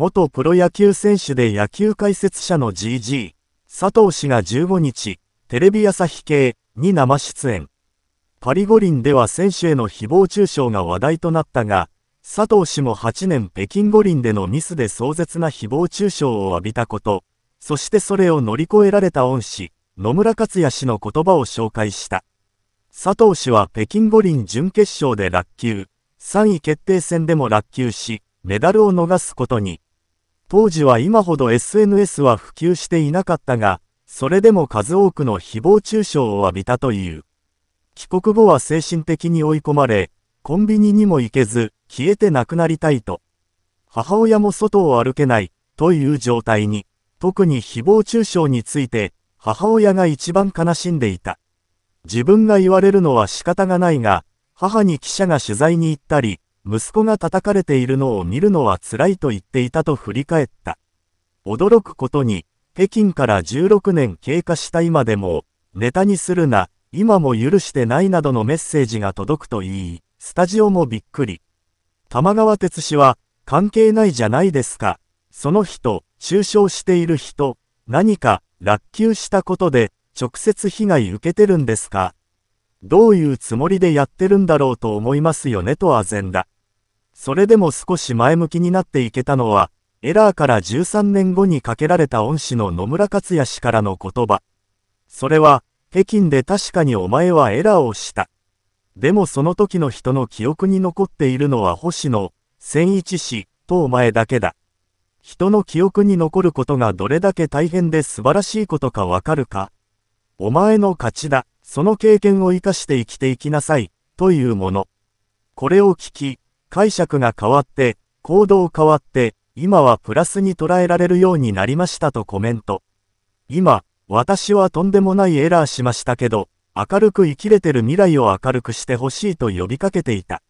元プロ野球選手で野球解説者の GG、佐藤氏が15日、テレビ朝日系に生出演。パリ五輪では選手への誹謗中傷が話題となったが、佐藤氏も8年北京五輪でのミスで壮絶な誹謗中傷を浴びたこと、そしてそれを乗り越えられた恩師、野村克也氏の言葉を紹介した。佐藤氏は北京五輪準決勝で落球、3位決定戦でも落球し、メダルを逃すことに、当時は今ほど SNS は普及していなかったが、それでも数多くの誹謗中傷を浴びたという。帰国後は精神的に追い込まれ、コンビニにも行けず、消えて亡くなりたいと。母親も外を歩けない、という状態に、特に誹謗中傷について、母親が一番悲しんでいた。自分が言われるのは仕方がないが、母に記者が取材に行ったり、息子が叩かれているのを見るのは辛いと言っていたと振り返った。驚くことに、北京から16年経過した今でも、ネタにするな、今も許してないなどのメッセージが届くといい、スタジオもびっくり。玉川哲氏は、関係ないじゃないですか。その人、中傷している人、何か、落球したことで、直接被害受けてるんですかどういうつもりでやってるんだろうと思いますよねとあぜんだ。それでも少し前向きになっていけたのは、エラーから13年後にかけられた恩師の野村克也氏からの言葉。それは、北京で確かにお前はエラーをした。でもその時の人の記憶に残っているのは星野、千一氏、とお前だけだ。人の記憶に残ることがどれだけ大変で素晴らしいことかわかるかお前の勝ちだ、その経験を生かして生きていきなさい、というもの。これを聞き、解釈が変わって、行動変わって、今はプラスに捉えられるようになりましたとコメント。今、私はとんでもないエラーしましたけど、明るく生きれてる未来を明るくしてほしいと呼びかけていた。